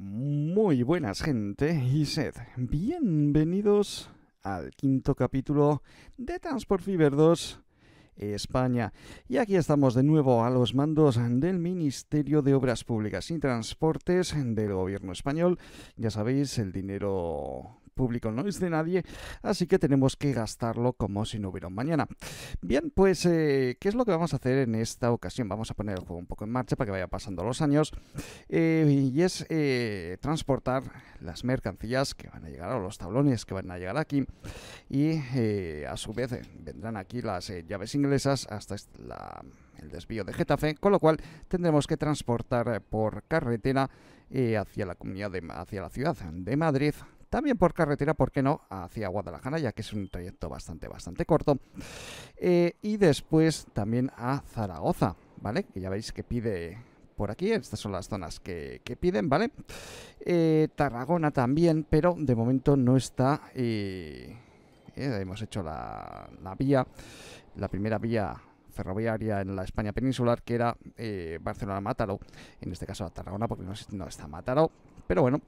Muy buenas gente y sed, bienvenidos al quinto capítulo de Transport Fiber 2 España. Y aquí estamos de nuevo a los mandos del Ministerio de Obras Públicas y Transportes del Gobierno español. Ya sabéis, el dinero público no es de nadie, así que tenemos que gastarlo como si no hubiera un mañana. Bien, pues, eh, ¿qué es lo que vamos a hacer en esta ocasión? Vamos a poner el juego un poco en marcha para que vaya pasando los años, eh, y es eh, transportar las mercancías que van a llegar a los tablones que van a llegar aquí, y a su vez vendrán aquí las llaves inglesas hasta el desvío de Getafe, con lo cual tendremos que transportar por carretera hacia la comunidad de, hacia la ciudad de Madrid también por carretera, ¿por qué no? Hacia Guadalajara, ya que es un trayecto bastante, bastante corto. Eh, y después también a Zaragoza, ¿vale? Que ya veis que pide por aquí. Estas son las zonas que, que piden, ¿vale? Eh, Tarragona también, pero de momento no está... Eh, hemos hecho la, vía, la primera vía ferroviaria en la España peninsular, que era Barcelona-Mátaro, en este caso a Tarragona, porque no, está Mátaro, pero bueno,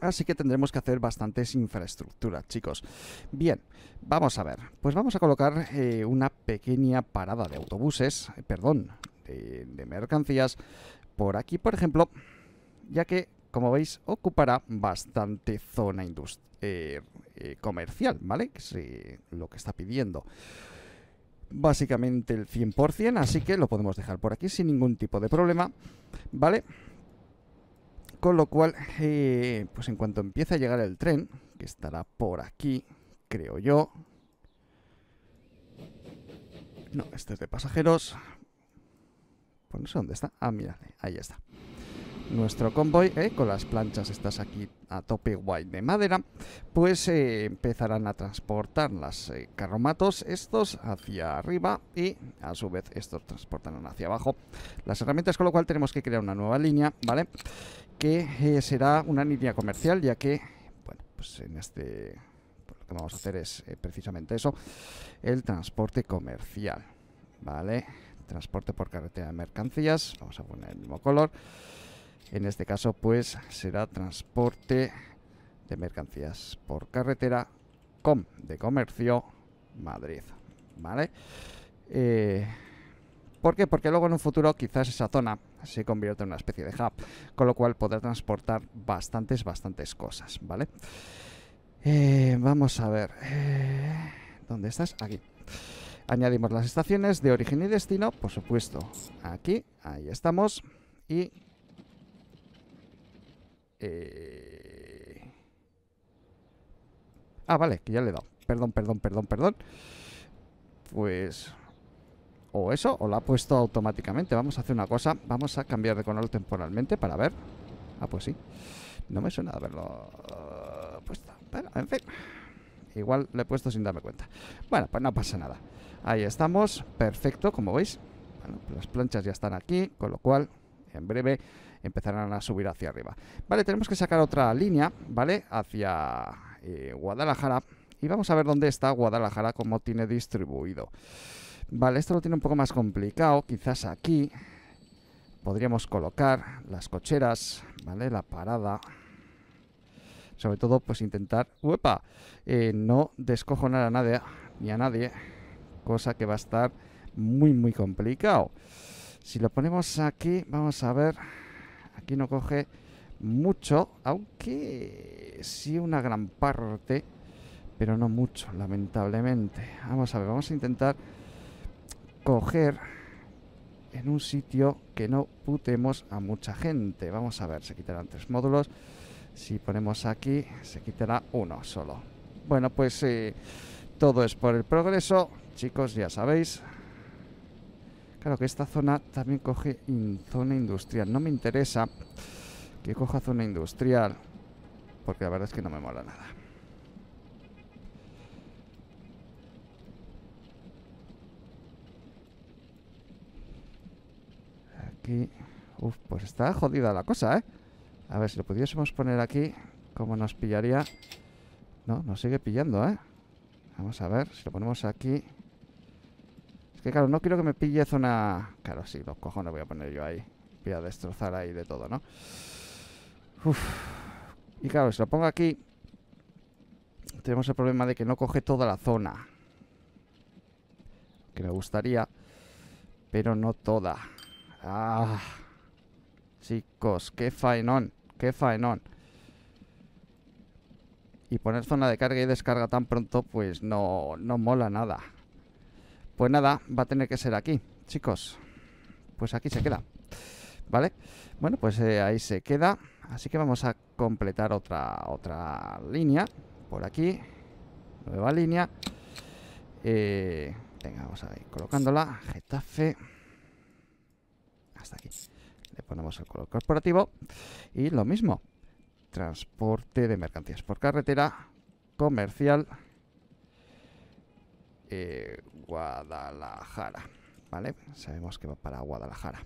Así que tendremos que hacer bastantes infraestructuras, chicos. Bien, vamos a ver. Pues vamos a colocar eh, una pequeña parada de autobuses, eh, perdón, de, mercancías, por aquí, por ejemplo, ya que, como veis, ocupará bastante zona eh, eh, comercial, ¿vale? Que es lo que está pidiendo básicamente el 100%, así que lo podemos dejar por aquí sin ningún tipo de problema, ¿vale? vale con lo cual, eh, pues en cuanto empiece a llegar el tren, que estará por aquí, creo yo. No, este es de pasajeros. Pues no sé dónde está. Ah, mira, ahí está. Nuestro convoy, eh, con las planchas estas aquí a tope guay de madera, pues eh, empezarán a transportar las carromatos estos hacia arriba y a su vez estos transportarán hacia abajo las herramientas, con lo cual tenemos que crear una nueva línea, ¿vale? que eh, será una línea comercial, ya que, bueno, pues en este pues lo que vamos a hacer es eh, precisamente eso, el transporte comercial, ¿vale? Transporte por carretera de mercancías, vamos a poner el mismo color. En este caso, pues será transporte de mercancías por carretera con de comercio Madrid, ¿vale? Eh, ¿Por qué? Porque luego en un futuro quizás esa zona se convierta en una especie de hub, con lo cual podrá transportar bastantes, bastantes cosas, ¿vale? Eh, vamos a ver. Eh, ¿Dónde estás? Aquí. Añadimos las estaciones de origen y destino, por supuesto. Aquí, ahí estamos. Y... Eh, ah, vale, que ya le he dado. Perdón, perdón, perdón, perdón. Pues o eso, o lo ha puesto automáticamente. Vamos a hacer una cosa, vamos a cambiar de color temporalmente para ver. Ah, pues sí. No me suena a haberlo eh, puesto. Bueno, en fin. Igual le he puesto sin darme cuenta. Bueno, pues no pasa nada. Ahí estamos, perfecto, como veis. las planchas ya están aquí, con lo cual en breve empezarán a subir hacia arriba. Vale, tenemos que sacar otra línea, ¿vale? Hacia eh, Guadalajara. Y vamos a ver dónde está Guadalajara, cómo tiene distribuido. Vale, esto lo tiene un poco más complicado. Quizás aquí podríamos colocar las cocheras, ¿vale? La parada. Sobre todo, pues intentar... ¡Uepa! Eh, no descojonar a nadie, ni a nadie. Cosa que va a estar muy, muy complicado. Si lo ponemos aquí, vamos a ver. Aquí no coge mucho, aunque sí una gran parte, pero no mucho, lamentablemente. Vamos a ver, vamos a intentar coger en un sitio que no putemos a mucha gente. Vamos a ver, se quitarán tres módulos. Si ponemos aquí, se quitará uno solo. Bueno, pues eh, todo es por el progreso. Chicos, ya sabéis. Claro que esta zona también coge zona industrial. No me interesa que coja zona industrial, porque la verdad es que no me mola nada. pues está jodida la cosa, ¿eh? A ver, si lo pudiésemos poner aquí, Cómo nos pillaría? No, nos sigue pillando, ¿eh? Vamos a ver, si lo ponemos aquí... Es que claro, no quiero que me pille zona... Claro, sí, los cojones voy a poner yo ahí. Voy a destrozar ahí de todo, ¿no? Uf. Y claro, si lo pongo aquí... Tenemos el problema de que no coge toda la zona. Que me gustaría, pero no toda. Ah, chicos, qué faenón, qué faenón. Y poner zona de carga y descarga tan pronto, pues no, no mola nada. Pues nada, va a tener que ser aquí, chicos. Pues aquí se queda. ¿Vale? Bueno, pues eh, ahí se queda. Así que vamos a completar otra, otra línea. Por aquí. Nueva línea. Eh, venga, vamos a ir colocándola. Getafe. Le ponemos el color corporativo y lo mismo, transporte de mercancías por carretera comercial eh, Guadalajara. ¿Vale? Sabemos que va para Guadalajara.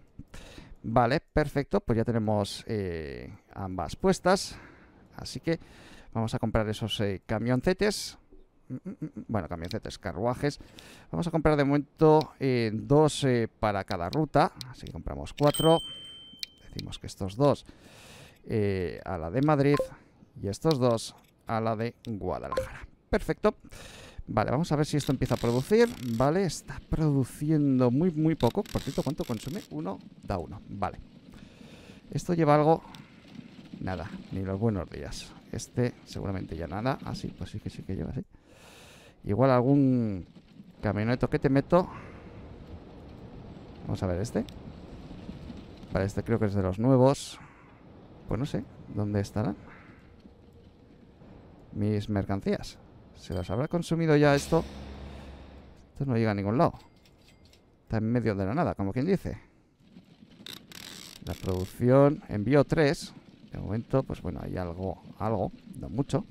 Vale, perfecto, pues ya tenemos eh, ambas puestas. Así que vamos a comprar esos eh, camioncetes bueno, tres carruajes. Vamos a comprar de momento eh, dos eh, para cada ruta, así que compramos cuatro. Decimos que estos dos eh, a la de Madrid y estos dos a la de Guadalajara. Perfecto. Vale, vamos a ver si esto empieza a producir. Vale, está produciendo muy, muy poco. Por cierto, ¿cuánto consume? Uno da uno. Vale. Esto lleva algo... Nada, ni los buenos días. Este seguramente ya nada. Así, pues sí que sí que lleva así. Igual algún camioneto que te meto. Vamos a ver este. para este creo que es de los nuevos. Pues no sé, ¿dónde estarán? Mis mercancías. ¿Se las habrá consumido ya esto? Esto no llega a ningún lado. Está en medio de la nada, como quien dice. La producción, envío 3. De momento, pues bueno, hay algo, algo, no mucho.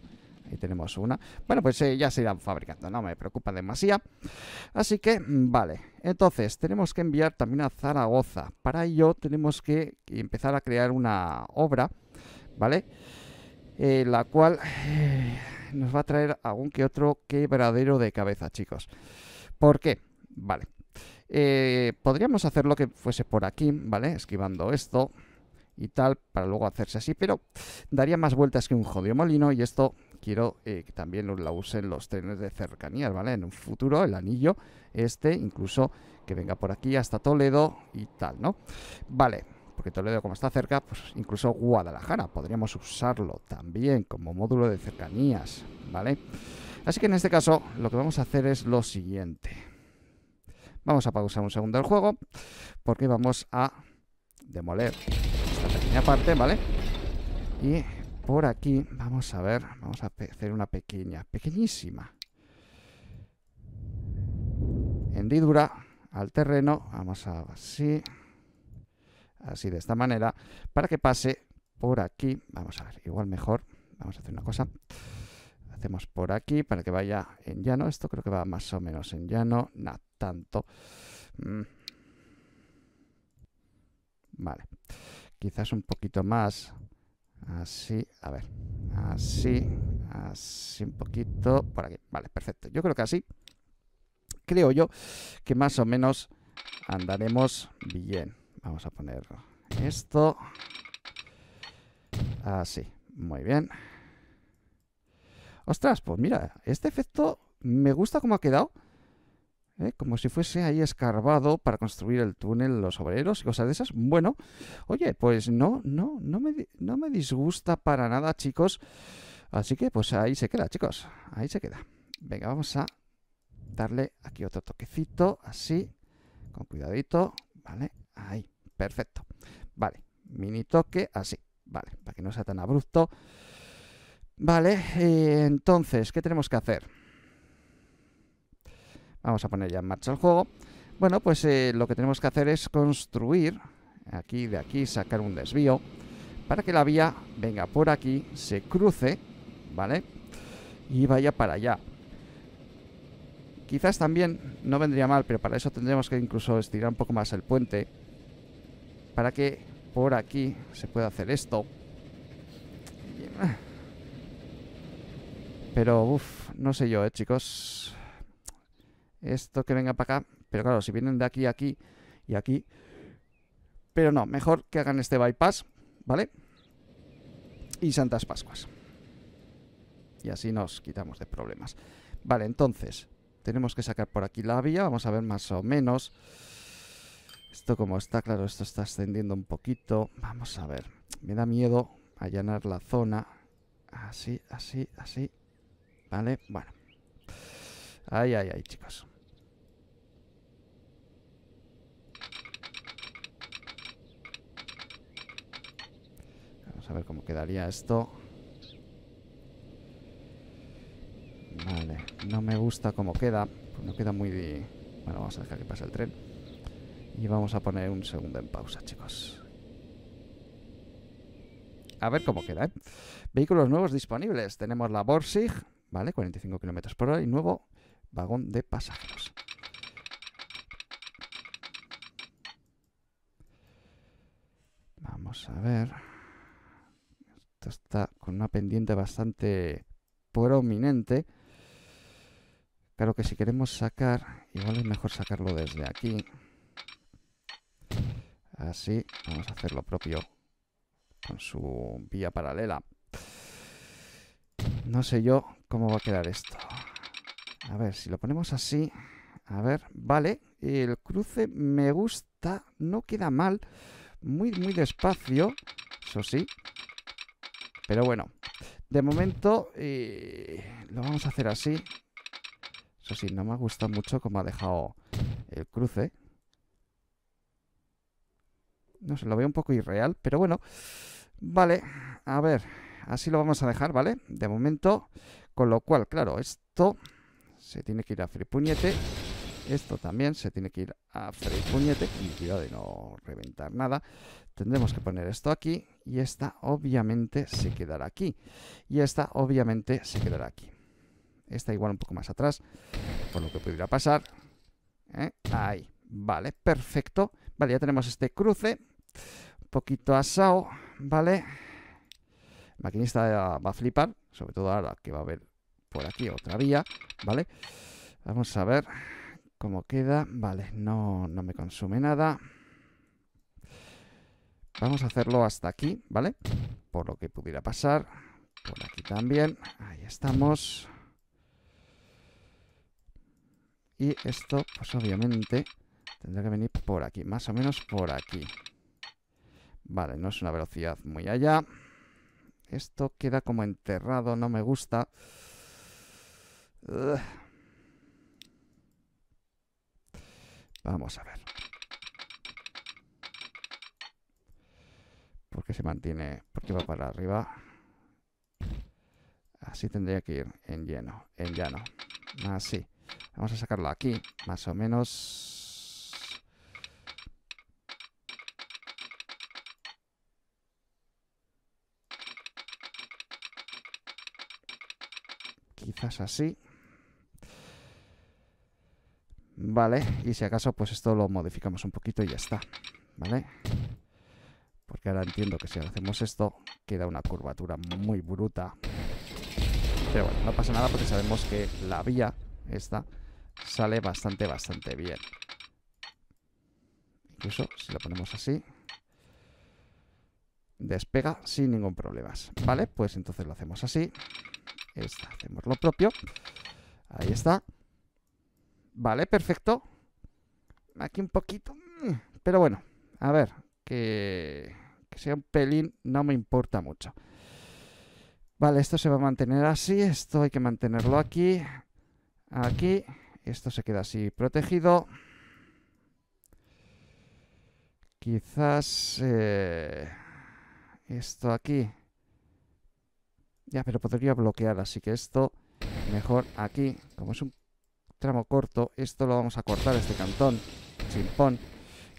Ahí tenemos una. Bueno, pues eh, ya se irán fabricando, no me preocupa demasiado. Así que, mm, vale. Entonces, tenemos que enviar también a Zaragoza. Para ello tenemos que empezar a crear una obra, ¿vale? Eh, la cual eh, nos va a traer algún que otro quebradero de cabeza, chicos. ¿Por qué? Vale. podríamos hacer lo que fuese por aquí, ¿vale? Esquivando esto y tal, para luego hacerse así, pero daría más vueltas que un jodido molino y esto quiero eh, que también lo usen los trenes de cercanías, ¿vale? En un futuro, el anillo este, incluso que venga por aquí hasta Toledo y tal, ¿no? Vale, porque Toledo como está cerca, pues incluso Guadalajara, podríamos usarlo también como módulo de cercanías, ¿vale? Así que en este caso lo que vamos a hacer es lo siguiente. Vamos a pausar un segundo el juego porque vamos a demoler parte, ¿vale? Y por aquí, vamos a ver, vamos a hacer una pequeña, pequeñísima hendidura al terreno, vamos a así, así de esta manera, para que pase por aquí, vamos a ver, igual mejor, vamos a hacer una cosa, hacemos por aquí para que vaya en llano, esto creo que va más o menos en llano, no tanto, mm. vale quizás un poquito más. Así, a ver, así, así un poquito, por aquí. Vale, perfecto. Yo creo que así, creo yo, que más o menos andaremos bien. Vamos a poner esto. Así, muy bien. Ostras, pues mira, este efecto me gusta cómo ha quedado. ¿eh? como si fuese ahí escarbado para construir el túnel, los obreros y cosas de esas. Bueno, oye, pues no, no, no me, no me disgusta para nada, chicos. Así que pues ahí se queda, chicos. Ahí se queda. Venga, vamos a darle aquí otro toquecito, así, con cuidadito, ¿vale? Ahí, perfecto. Vale, mini toque, así, ¿vale? Para que no sea tan abrupto. Vale, eh, entonces, ¿qué tenemos que hacer? Vamos a poner ya en marcha el juego. Bueno, pues eh, lo que tenemos que hacer es construir, aquí de aquí, sacar un desvío, para que la vía venga por aquí, se cruce, ¿vale? Y vaya para allá. Quizás también no vendría mal, pero para eso tendremos que incluso estirar un poco más el puente, para que por aquí se pueda hacer esto. Pero, uff, no sé yo, eh, chicos esto que venga para acá. Pero claro, si vienen de aquí aquí y aquí. Pero no, mejor que hagan este bypass, ¿vale? Y Santas Pascuas. Y así nos quitamos de problemas. Vale, entonces, tenemos que sacar por aquí la vía. Vamos a ver más o menos. Esto como está, claro, esto está ascendiendo un poquito. Vamos a ver. Me da miedo allanar la zona. Así, así, así. Vale, bueno. Ay, ay, ay, chicos. a ver cómo quedaría esto. Vale, no me gusta cómo queda. Pues no queda muy... bien. Bueno, vamos a dejar que pase el tren. Y vamos a poner un segundo en pausa, chicos. A ver cómo queda, ¿eh? Vehículos nuevos disponibles. Tenemos la Borsig, ¿vale? 45 km por hora y nuevo vagón de pasajeros. Vamos a ver... Esto está con una pendiente bastante prominente. Claro que si queremos sacar, igual es mejor sacarlo desde aquí. Así, vamos a hacer lo propio con su vía paralela. No sé yo cómo va a quedar esto. A ver, si lo ponemos así... A ver, vale. El cruce me gusta, no queda mal. Muy, muy despacio, eso sí. Pero bueno, de momento eh, lo vamos a hacer así. Eso sí, no me ha gustado mucho como ha dejado el cruce. No sé, lo veo un poco irreal, pero bueno. Vale, a ver, así lo vamos a dejar, ¿vale? De momento, con lo cual, claro, esto se tiene que ir a fripuñete. Esto también se tiene que ir a freír puñete, Y cuidado de no reventar nada. Tendremos que poner esto aquí y esta obviamente se quedará aquí. Y esta obviamente se quedará aquí. Esta igual un poco más atrás, por lo que pudiera pasar. ¿eh? Ahí, vale, perfecto. Vale, ya tenemos este cruce, un poquito asado, ¿vale? maquinista va a flipar, sobre todo ahora que va a haber por aquí otra vía, ¿vale? Vamos a ver como queda. Vale, no, no me consume nada. Vamos a hacerlo hasta aquí, ¿vale? Por lo que pudiera pasar. Por aquí también. Ahí estamos. Y esto, pues obviamente, tendrá que venir por aquí. Más o menos por aquí. Vale, no es una velocidad muy allá. Esto queda como enterrado, no me gusta. Vamos a ver. Porque se mantiene, porque va para arriba. Así tendría que ir en lleno, en llano. Así. Ah, Vamos a sacarlo aquí, más o menos. Quizás así. ¿vale? Y si acaso, pues esto lo modificamos un poquito y ya está, ¿vale? Porque ahora entiendo que si hacemos esto, queda una curvatura muy bruta. Pero bueno, no pasa nada porque sabemos que la vía esta sale bastante, bastante bien. Incluso si la ponemos así, despega sin ningún problema. ¿Vale? Pues entonces lo hacemos así. Esta, hacemos lo propio. Ahí está. Vale, perfecto. Aquí un poquito. Mm, pero bueno, a ver, que, que sea un pelín no me importa mucho. Vale, esto se va a mantener así. Esto hay que mantenerlo aquí. Aquí. Esto se queda así protegido. Quizás... Eh, esto aquí. Ya, pero podría bloquear, así que esto mejor aquí. Como es un tramo corto. Esto lo vamos a cortar, este cantón, chimpón.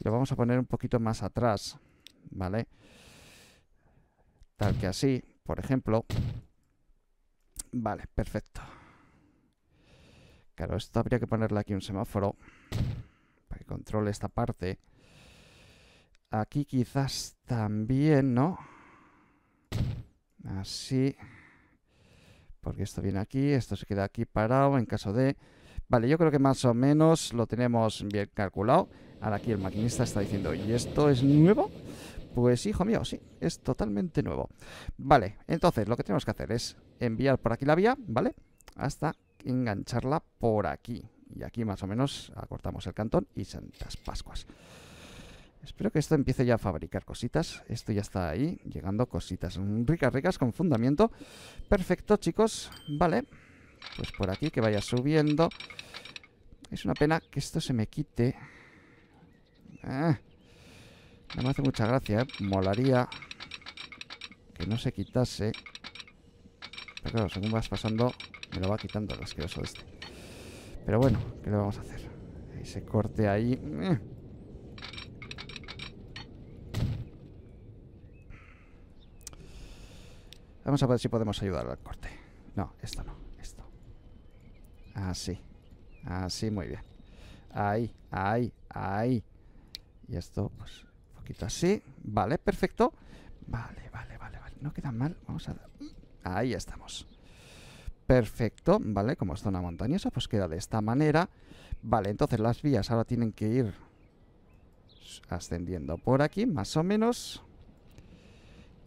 Y lo vamos a poner un poquito más atrás, ¿vale? Tal que así, por ejemplo. Vale, perfecto. Claro, esto habría que ponerle aquí un semáforo para que controle esta parte. Aquí quizás también, ¿no? Así. Porque esto viene aquí, esto se queda aquí parado en caso de... Vale, yo creo que más o menos lo tenemos bien calculado. Ahora aquí el maquinista está diciendo, ¿y esto es nuevo? Pues hijo mío, sí, es totalmente nuevo. Vale, entonces lo que tenemos que hacer es enviar por aquí la vía, ¿vale? Hasta engancharla por aquí. Y aquí más o menos acortamos el cantón y Santas Pascuas. Espero que esto empiece ya a fabricar cositas. Esto ya está ahí, llegando cositas ricas, ricas, con fundamento. Perfecto, chicos. Vale. Pues por aquí, que vaya subiendo. Es una pena que esto se me quite. Ah, no me hace mucha gracia, ¿eh? Molaría que no se quitase. Pero claro, según vas pasando, me lo va quitando el asqueroso este. Pero bueno, ¿qué le vamos a hacer? Ese corte ahí... Mm. Vamos a ver si podemos ayudar al corte. No, esto no. Así. Así, muy bien. Ahí, ahí, ahí. Y esto, pues, un poquito así. Vale, perfecto. Vale, vale, vale, vale. No queda mal. Vamos a dar. Ahí estamos. Perfecto, ¿vale? Como es zona montañosa, pues queda de esta manera. Vale, entonces las vías ahora tienen que ir ascendiendo por aquí, más o menos.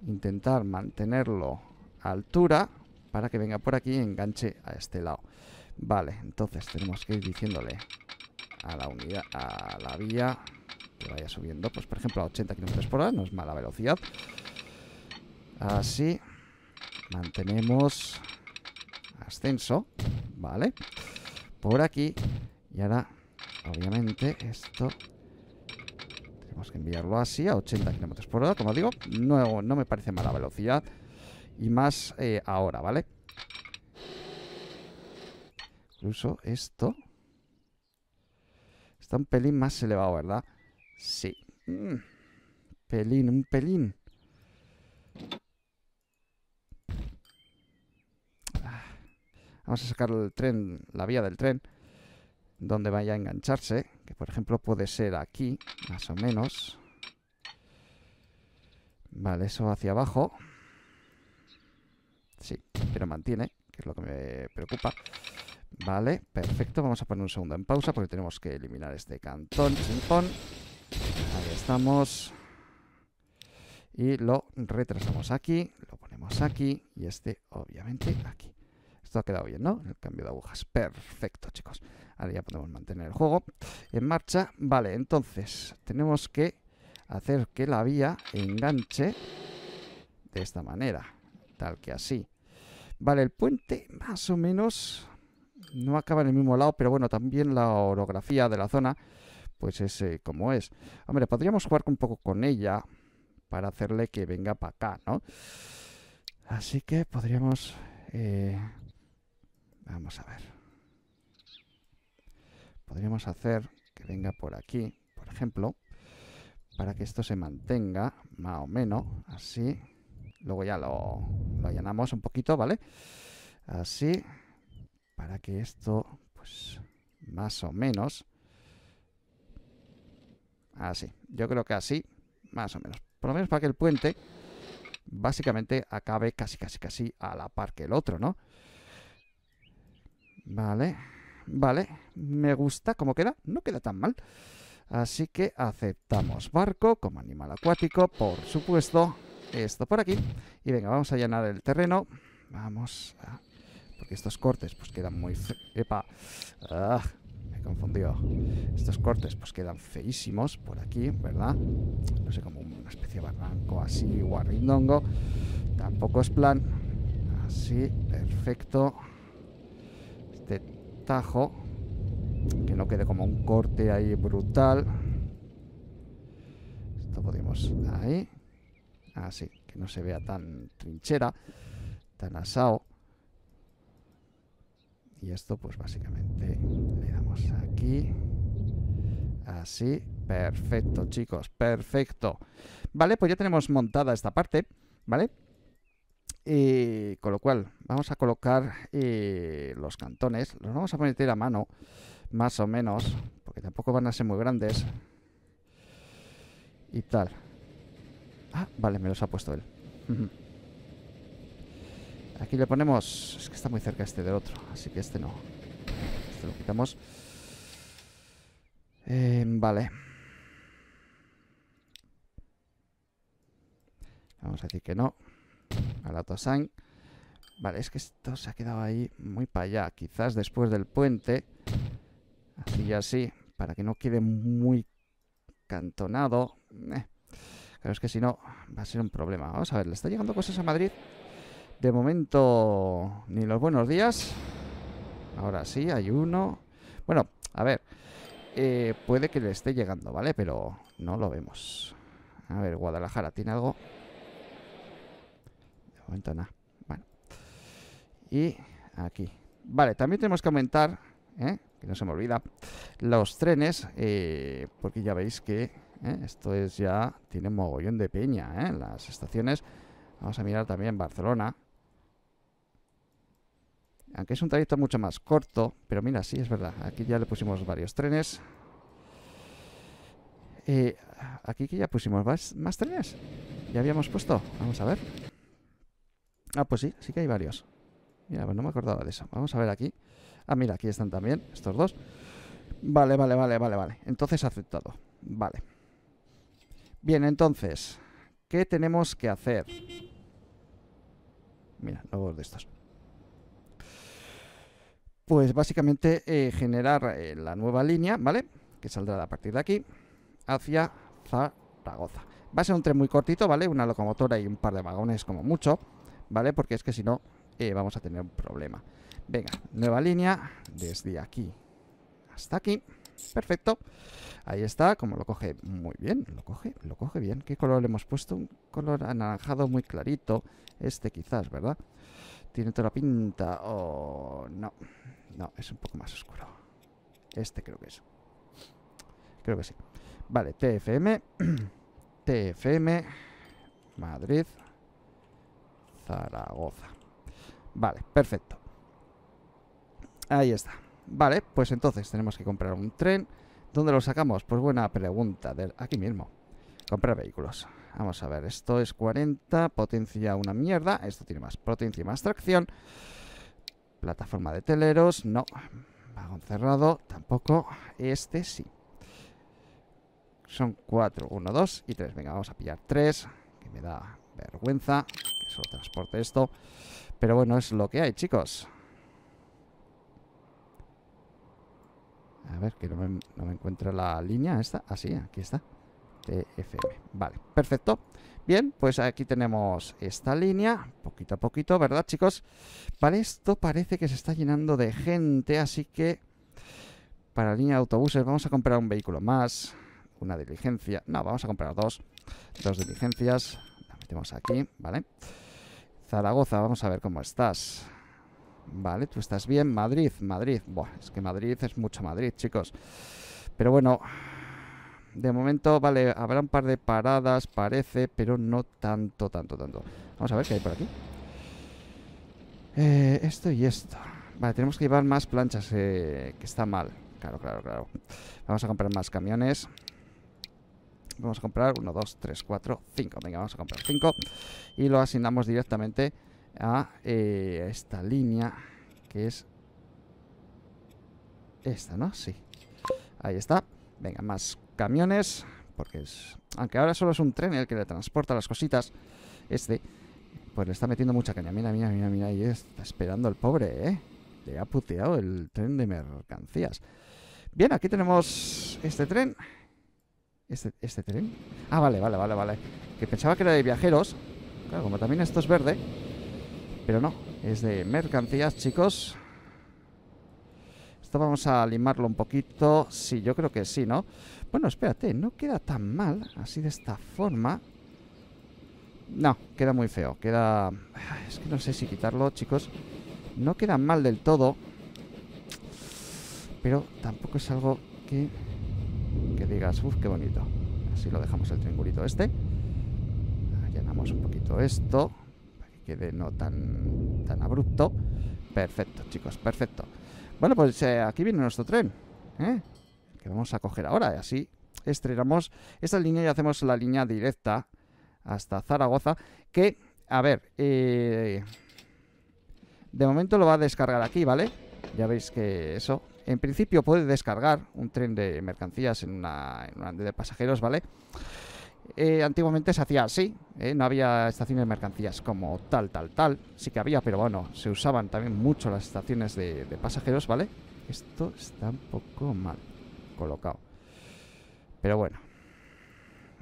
Intentar mantenerlo a altura para que venga por aquí y enganche a este lado. Vale, entonces tenemos que ir diciéndole a la unidad, a la vía que vaya subiendo. Pues por ejemplo a 80 km por hora, no es mala velocidad. Así mantenemos ascenso, ¿vale? Por aquí. Y ahora, obviamente, esto tenemos que enviarlo así a 80 km por hora. Como digo, no, no me parece mala velocidad. Y más eh, ahora, ¿vale? Incluso esto está un pelín más elevado, ¿verdad? Sí. Mm. Pelín, un pelín. Ah. Vamos a sacar el tren, la vía del tren, donde vaya a engancharse, que por ejemplo puede ser aquí, más o menos. Vale, eso hacia abajo. Sí, pero mantiene, que es lo que me preocupa. Vale, perfecto. Vamos a poner un segundo en pausa porque tenemos que eliminar este cantón. Chimpón. Ahí estamos. Y lo retrasamos aquí, lo ponemos aquí y este obviamente aquí. Esto ha quedado bien, ¿no? El cambio de agujas. Perfecto, chicos. Ahora ya podemos mantener el juego en marcha. Vale, entonces tenemos que hacer que la vía enganche de esta manera, tal que así. Vale, el puente más o menos no acaba en el mismo lado, pero bueno, también la orografía de la zona, pues es eh, como es. Hombre, podríamos jugar un poco con ella para hacerle que venga para acá, ¿no? Así que podríamos... Eh, vamos a ver. Podríamos hacer que venga por aquí, por ejemplo, para que esto se mantenga más o menos así. Luego ya lo, lo allanamos un poquito, ¿vale? Así para que esto, pues, más o menos... Así, yo creo que así, más o menos. Por lo menos para que el puente, básicamente, acabe casi, casi, casi a la par que el otro, ¿no? Vale, vale, me gusta cómo queda, no queda tan mal. Así que aceptamos barco como animal acuático, por supuesto. Esto por aquí. Y venga, vamos a llenar el terreno. Vamos a porque estos cortes pues quedan muy... ¡Epa! Ah, ¡Me Me confundido! Estos cortes pues quedan feísimos por aquí, ¿verdad? No sé, como una especie de barranco así, guarindongo Tampoco es plan. Así, perfecto. Este tajo. Que no quede como un corte ahí brutal. Esto podemos... Ahí. Así, que no se vea tan trinchera, tan asado y esto pues básicamente le damos aquí así perfecto chicos perfecto vale pues ya tenemos montada esta parte vale y con lo cual vamos a colocar eh, los cantones los vamos a poner a mano más o menos porque tampoco van a ser muy grandes y tal ah vale me los ha puesto él Aquí le ponemos... Es que está muy cerca este del otro, así que este no. Este lo quitamos. Em, vale. Vamos a decir que no. A la Tosan. Vale, es que esto se ha quedado ahí muy para allá. Quizás después del puente. Así y así. Para que no quede muy cantonado. Pero eh. es que si no, va a ser un problema. Vamos a ver, ¿le está llegando cosas a Madrid? De momento, ni los buenos días. Ahora sí, hay uno. Bueno, a ver. Eh, puede que le esté llegando, ¿vale? Pero no lo vemos. A ver, Guadalajara, ¿tiene algo? De momento nada. Bueno. Y aquí. Vale, también tenemos que aumentar, ¿eh? que no se me olvida, los trenes, eh, porque ya veis que esto es ya, tiene mogollón de peña, en las estaciones. Vamos a mirar también Barcelona, aunque es un trayecto mucho más corto, pero mira, sí, es verdad. Aquí ya le pusimos varios trenes. Eh, aquí que ya pusimos más, trenes. Ya habíamos puesto. Vamos a ver. Ah, pues sí, sí que hay varios. Mira, pues no me acordaba de eso. Vamos a ver aquí. Ah, mira, aquí están también estos dos. Vale, vale, vale, vale, vale. Entonces aceptado. Vale. Bien, entonces, ¿qué tenemos que hacer? Mira, luego de estos pues básicamente eh, generar eh, la nueva línea, ¿vale? Que saldrá a partir de aquí hacia Zaragoza. Va a ser un tren muy cortito, ¿vale? Una locomotora y un par de vagones como mucho, ¿vale? Porque es que si no eh, vamos a tener un problema. Venga, nueva línea desde aquí hasta aquí. Perfecto. Ahí está, como lo coge muy bien, lo coge, lo coge bien. ¿Qué color le hemos puesto? Un color anaranjado muy clarito. Este quizás, ¿verdad? Tiene toda la pinta. Oh, no. No, es un poco más oscuro. Este creo que es. Creo que sí. Vale, TFM. TFM. Madrid. Zaragoza. Vale, perfecto. Ahí está. Vale, pues entonces tenemos que comprar un tren. ¿Dónde lo sacamos? Pues buena pregunta. aquí mismo. Comprar vehículos. Vamos a ver, esto es 40, potencia una mierda. Esto tiene más potencia y más tracción. Plataforma de teleros, no. Vagón cerrado, tampoco. Este sí. Son 4, 1, 2 y 3. Venga, vamos a pillar 3. Que me da vergüenza que solo transporte esto. Pero bueno, es lo que hay, chicos. A ver, que no me, no encuentro la línea esta. Así, ah, aquí está. TFM. Vale, perfecto. Bien, pues aquí tenemos esta línea, poquito a poquito, ¿verdad, chicos? Para esto parece que se está llenando de gente, así que para la línea de autobuses vamos a comprar un vehículo más, una diligencia, no, vamos a comprar dos, dos diligencias, la metemos aquí, ¿vale? Zaragoza, vamos a ver cómo estás. Vale, tú estás bien, Madrid, Madrid, Bueno, es que Madrid es mucho Madrid, chicos. Pero bueno, de momento, vale, habrá un par de paradas, parece, pero no tanto, tanto, tanto. Vamos a ver qué hay por aquí. Eh, esto y esto. Vale, tenemos que llevar más planchas, eh, que está mal. Claro, claro, claro. Vamos a comprar más camiones. Vamos a comprar uno, 2, 3, cuatro, cinco. Venga, vamos a comprar cinco. Y lo asignamos directamente a eh, esta línea, que es esta, ¿no? Sí. Ahí está. Venga, más camiones, porque es... Aunque ahora solo es un tren el que le transporta las cositas, este, pues le está metiendo mucha caña. Mira, mira, mira, mira, y está esperando el pobre, ¿eh? Le ha puteado el tren de mercancías. Bien, aquí tenemos este tren. Este, este tren. Ah, vale, vale, vale, vale. Que pensaba que era de viajeros. Claro, como también esto es verde. Pero no, es de mercancías, chicos vamos a limarlo un poquito. Sí, yo creo que sí, ¿no? Bueno, espérate, no queda tan mal, así de esta forma. No, queda muy feo, queda... Es que no sé si quitarlo, chicos. No queda mal del todo. Pero tampoco es algo que... Que digas, uff, qué bonito. Así lo dejamos el triangulito este. Llenamos un poquito esto. Para que quede no tan, tan abrupto. Perfecto, chicos, perfecto. Bueno, pues eh, aquí viene nuestro tren, ¿eh? que vamos a coger ahora. Y así estrenamos esta línea y hacemos la línea directa hasta Zaragoza. Que, a ver, eh, de momento lo va a descargar aquí, ¿vale? Ya veis que eso. En principio puede descargar un tren de mercancías en una, de pasajeros, ¿vale? vale eh, antiguamente se hacía así, ¿eh? no había estaciones de mercancías como tal, tal, tal, sí que había, pero bueno, se usaban también mucho las estaciones de, pasajeros, ¿vale? Esto está un poco mal colocado. Pero bueno,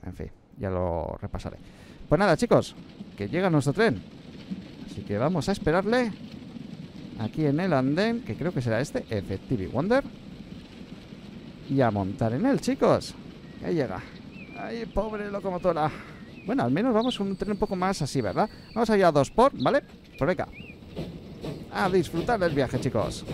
en fin, ya lo repasaré. Pues nada, chicos, que llega nuestro tren. Así que vamos a esperarle aquí en el andén, que creo que será este, FTV Wonder. Y a montar en él, chicos. Ahí llega. Ay, pobre locomotora. Bueno, al menos vamos a un tren un poco más así, ¿verdad? Vamos allá a dos por, ¿vale? Pues venga. A disfrutar del viaje, chicos.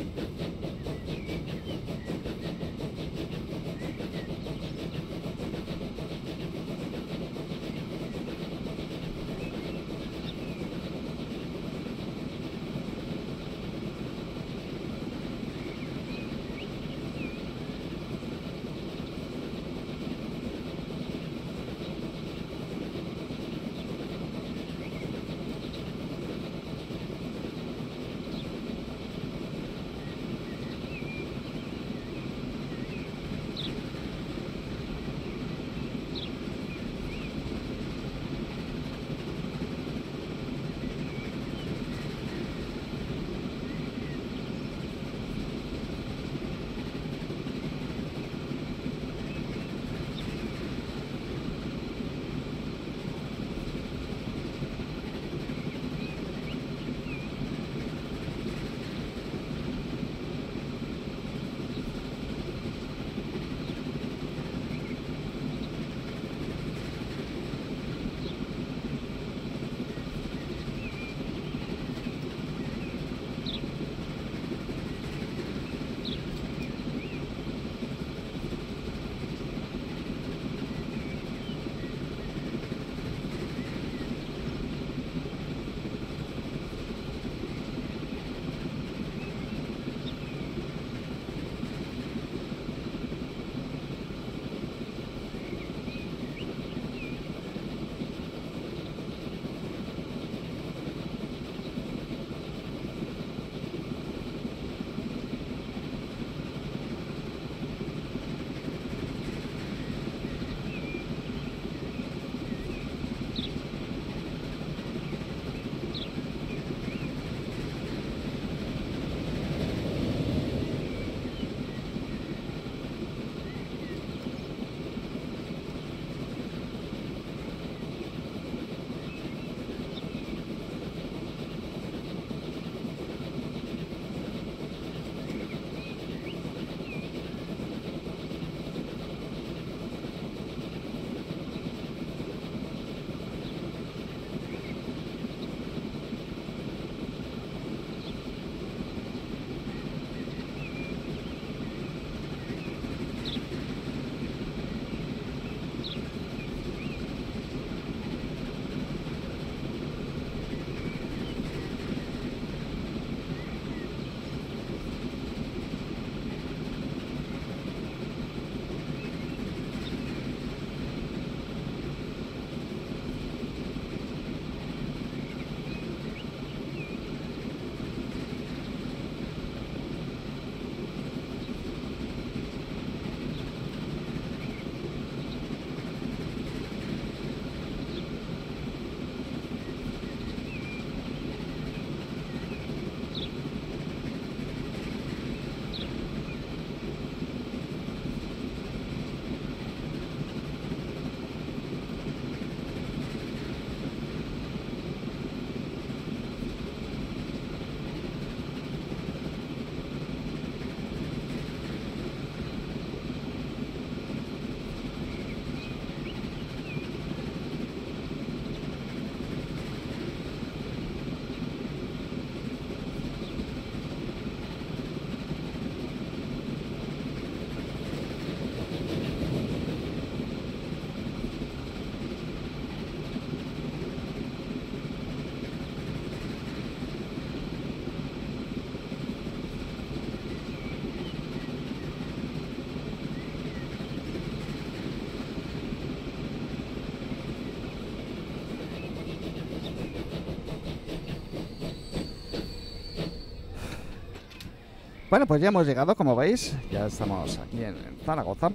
Bueno, pues ya hemos llegado, como veis, ya estamos aquí en, Zaragoza.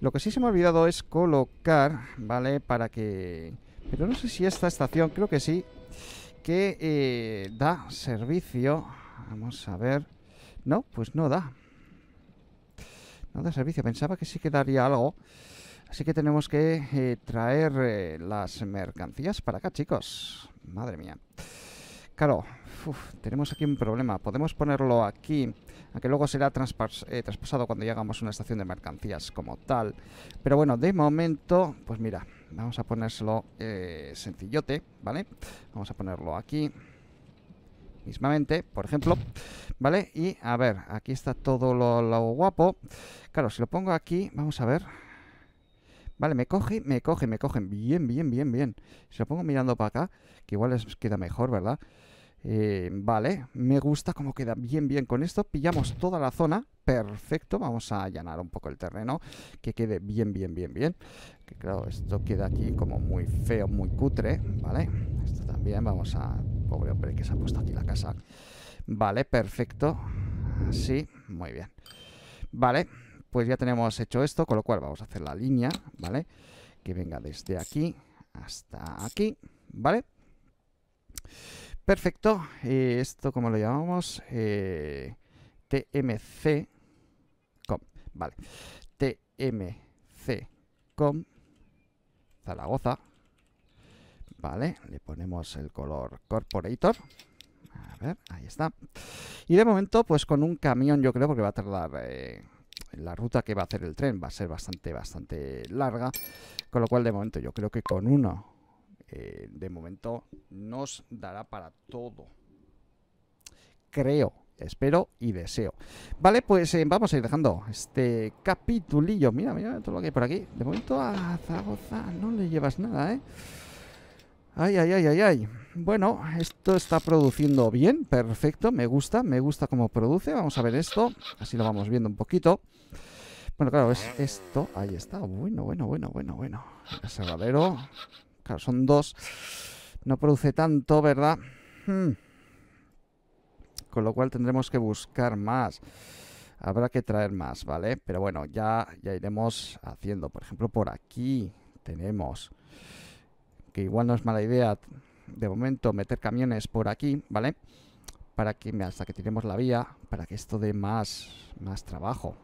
Lo que sí se me ha olvidado es colocar, ¿vale? Para que... Pero no sé si esta estación, creo que sí, que eh, da servicio. Vamos a ver. No, pues no da. No da servicio. Pensaba que sí que daría algo. Así que tenemos que eh, traer eh, las mercancías para acá, chicos. Madre mía. Claro, tenemos aquí un problema. Podemos ponerlo aquí que luego será traspas, eh, traspasado cuando llegamos a una estación de mercancías como tal. Pero bueno, de momento, pues mira, vamos a ponérselo eh, sencillote, ¿vale? Vamos a ponerlo aquí mismamente, por ejemplo, ¿vale? Y a ver, aquí está todo lo, lo, guapo. Claro, si lo pongo aquí, vamos a ver. Vale, me coge, me coge, me cogen. Bien, bien, bien, bien. Si lo pongo mirando para acá, que igual les queda mejor, ¿verdad? Eh, vale, me gusta cómo queda bien, bien con esto. Pillamos toda la zona. Perfecto, vamos a allanar un poco el terreno. Que quede bien, bien, bien, bien. Que claro, esto queda aquí como muy feo, muy cutre. Vale, esto también vamos a... Pobre hombre que se ha puesto aquí la casa. Vale, perfecto. Así, muy bien. Vale, pues ya tenemos hecho esto, con lo cual vamos a hacer la línea, ¿vale? Que venga desde aquí hasta aquí, ¿vale? vale Perfecto. Eh, esto, como lo llamamos? Eh, TMC. Vale. tmc.com, Zaragoza. Vale. Le ponemos el color Corporator. A ver, ahí está. Y de momento, pues con un camión, yo creo, porque va a tardar. Eh, la ruta que va a hacer el tren va a ser bastante, bastante larga. Con lo cual, de momento, yo creo que con uno eh, de momento nos dará para todo. Creo, espero y deseo. Vale, pues eh, vamos a ir dejando este capitulillo. Mira, mira todo lo que hay por aquí. De momento a Zaragoza no le llevas nada, ¿eh? Ay, ay, ay, ay, ay. Bueno, esto está produciendo bien, perfecto, me gusta, me gusta cómo produce. Vamos a ver esto, así lo vamos viendo un poquito. Bueno, claro, es esto, ahí está, bueno, bueno, bueno, bueno, bueno. El cerradero, Claro, son dos. No produce tanto, ¿verdad? Hmm. Con lo cual tendremos que buscar más. Habrá que traer más, ¿vale? Pero bueno, ya, ya iremos haciendo. Por ejemplo, por aquí tenemos... Que igual no es mala idea de momento meter camiones por aquí, ¿vale? Para que hasta que tiremos la vía, para que esto dé más, más trabajo.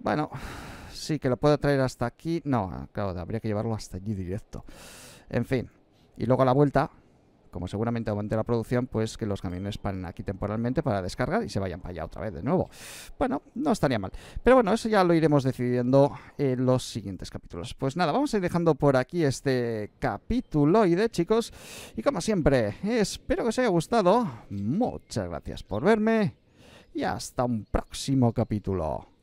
Bueno, sí que lo puedo traer hasta aquí. No, claro, habría que llevarlo hasta allí directo. En fin. Y luego a la vuelta, como seguramente aumente la producción, pues que los camiones paren aquí temporalmente para descargar y se vayan para allá otra vez de nuevo. Bueno, no estaría mal. Pero bueno, eso ya lo iremos decidiendo en los siguientes capítulos. Pues nada, vamos a ir dejando por aquí este capítulo y de chicos. Y como siempre, espero que os haya gustado. Muchas gracias por verme y hasta un próximo capítulo.